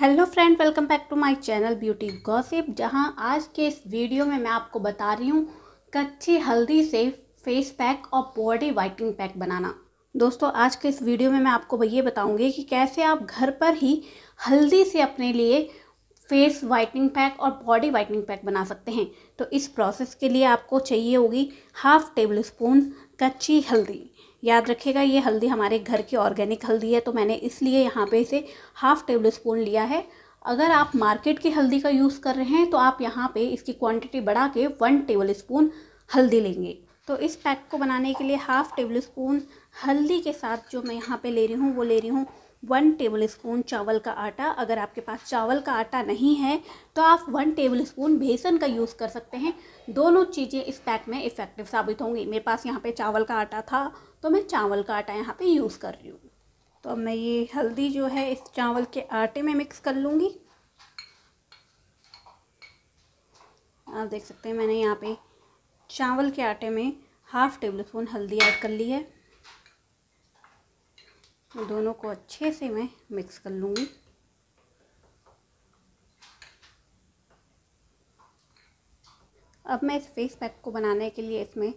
hello friend welcome back to my channel beauty gossip जहां आज के इस वीडियो में मैं आपको बता रही हूं कच्ची हल्दी से फेस पैक और बॉडी वाइटनिंग पैक बनाना दोस्तों आज के इस वीडियो में मैं आपको ये बताऊंगी कि कैसे आप घर पर ही हल्दी से अपने लिए फेस वाइटनिंग पैक और बॉडी वाइटनिंग पैक बना सकते हैं तो इस प्रोसेस के लिए आपको चाहिए होगी हाफ टेबल स्पून कच्ची हल्दी याद रखिएगा ये हल्दी हमारे घर की ऑर्गेनिक हल्दी है तो मैंने इसलिए यहाँ पे इसे हाफ़ टेबल स्पून लिया है अगर आप मार्केट की हल्दी का यूज़ कर रहे हैं तो आप यहाँ पे इसकी क्वांटिटी बढ़ा के वन टेबल स्पून हल्दी लेंगे तो इस पैक को बनाने के लिए हाफ़ टेबल स्पून हल्दी के साथ जो मैं यहाँ पे ले रही हूँ वो ले रही हूँ वन टेबल स्पून चावल का आटा अगर आपके पास चावल का आटा नहीं है तो आप वन टेबल स्पून बेसन का यूज़ कर सकते हैं दोनों चीज़ें इस पैक में इफ़ेक्टिव साबित होंगी मेरे पास यहाँ पे चावल का आटा था तो मैं चावल का आटा यहाँ पे यूज़ कर रही हूँ तो अब मैं ये हल्दी जो है इस चावल के आटे में मिक्स कर लूँगी आप देख सकते हैं मैंने यहाँ पर चावल के आटे में हाफ़ टेबल स्पून हल्दी ऐड कर ली है दोनों को अच्छे से मैं मिक्स कर लूँगी अब मैं इस फेस पैक को बनाने के लिए इसमें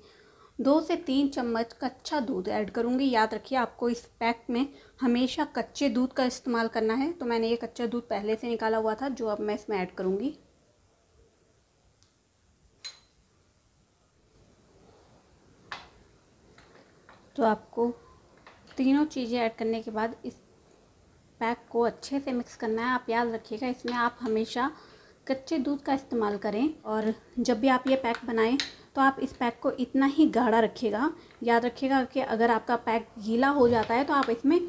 दो से तीन चम्मच कच्चा दूध ऐड करूँगी याद रखिए आपको इस पैक में हमेशा कच्चे दूध का इस्तेमाल करना है तो मैंने ये कच्चा दूध पहले से निकाला हुआ था जो अब मैं इसमें ऐड करूँगी तो आपको तीनों चीज़ें ऐड करने के बाद इस पैक को अच्छे से मिक्स करना है आप याद रखिएगा इसमें आप हमेशा कच्चे दूध का इस्तेमाल करें और जब भी आप ये पैक बनाएं तो आप इस पैक को इतना ही गाढ़ा रखिएगा याद रखिएगा कि अगर आपका पैक गीला हो जाता है तो आप इसमें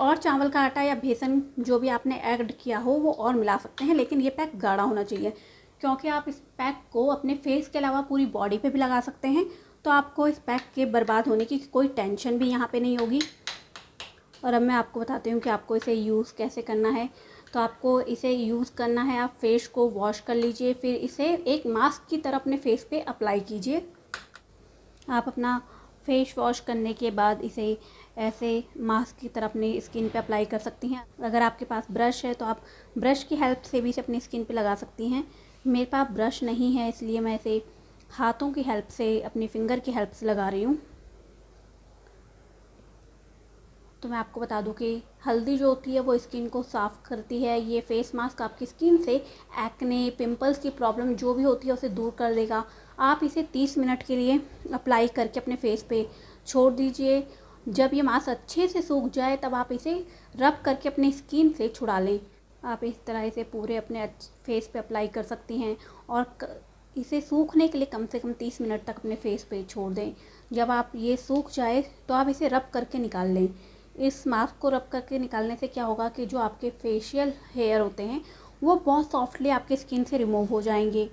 और चावल का आटा या बेसन जो भी आपने ऐड किया हो वो और मिला सकते हैं लेकिन ये पैक गाढ़ा होना चाहिए क्योंकि आप इस पैक को अपने फेस के अलावा पूरी बॉडी पे भी लगा सकते हैं तो आपको इस पैक के बर्बाद होने की कोई टेंशन भी यहाँ पे नहीं होगी और अब मैं आपको बताती हूँ कि आपको इसे यूज़ कैसे करना है तो आपको इसे यूज़ करना है आप फेस को वॉश कर लीजिए फिर इसे एक मास्क की तरह अपने फेस पे अप्लाई कीजिए आप अपना फेस वॉश करने के बाद इसे ऐसे मास्क की तरह अपनी स्किन पे अप्लाई कर सकती हैं अगर आपके पास ब्रश है तो आप ब्रश की हेल्प से भी इसे अपनी स्किन पे लगा सकती हैं मेरे पास ब्रश नहीं है इसलिए मैं इसे हाथों की हेल्प से अपनी फिंगर की हेल्प से लगा रही हूँ तो मैं आपको बता दूं कि हल्दी जो होती है वो स्किन को साफ़ करती है ये फेस मास्क आपकी स्किन से एक्ने पिंपल्स की प्रॉब्लम जो भी होती है उसे दूर कर देगा आप इसे 30 मिनट के लिए अप्लाई करके अपने फेस पे छोड़ दीजिए जब ये मास्क अच्छे से सूख जाए तब आप इसे रब करके अपने स्किन से छुड़ा लें आप इस तरह इसे पूरे अपने फेस पर अप्लाई कर सकती हैं और इसे सूखने के लिए कम से कम तीस मिनट तक अपने फेस पे छोड़ दें जब आप ये सूख जाए तो आप इसे रब करके निकाल लें इस मास्क को रब करके निकालने से क्या होगा कि जो आपके फेशियल हेयर होते हैं वो बहुत सॉफ्टली आपके स्किन से रिमूव हो जाएंगे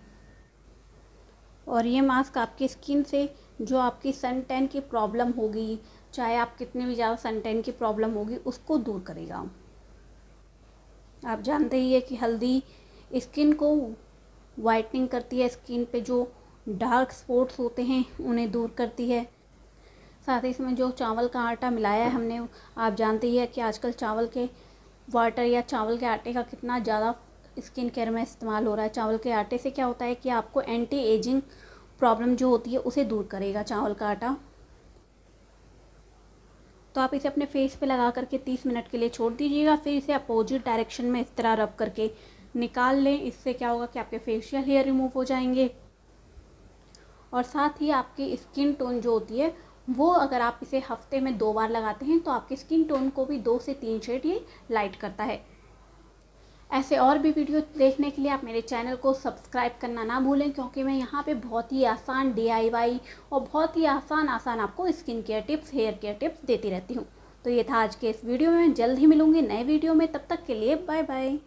और ये मास्क आपकी स्किन से जो आपकी सन टैन की प्रॉब्लम होगी चाहे आप कितने भी ज़्यादा सन टैन की प्रॉब्लम होगी उसको दूर करेगा आप जानते ही है कि हल्दी स्किन को वाइटनिंग करती है स्किन पे जो डार्क स्पॉट्स होते हैं उन्हें दूर करती है साथ ही इसमें जो चावल का आटा मिलाया है हमने आप जानते ही है कि आजकल चावल के वाटर या चावल के आटे का कितना ज़्यादा स्किन केयर में इस्तेमाल हो रहा है चावल के आटे से क्या होता है कि आपको एंटी एजिंग प्रॉब्लम जो होती है उसे दूर करेगा चावल का आटा तो आप इसे अपने फेस पे लगा करके तीस मिनट के लिए छोड़ दीजिएगा फिर इसे अपोजिट डायरेक्शन में इस तरह रब करके निकाल लें इससे क्या होगा कि आपके फेशियल हेयर रिमूव हो जाएंगे और साथ ही आपकी स्किन टोन जो होती है वो अगर आप इसे हफ्ते में दो बार लगाते हैं तो आपके स्किन टोन को भी दो से तीन शेड ये लाइट करता है ऐसे और भी वीडियो देखने के लिए आप मेरे चैनल को सब्सक्राइब करना ना भूलें क्योंकि मैं यहाँ पे बहुत ही आसान डी और बहुत ही आसान आसान आपको skin care tips hair care tips देती रहती हूँ तो ये था आज के इस वीडियो में जल्द ही मिलूँगी नए वीडियो में तब तक के लिए बाय बाय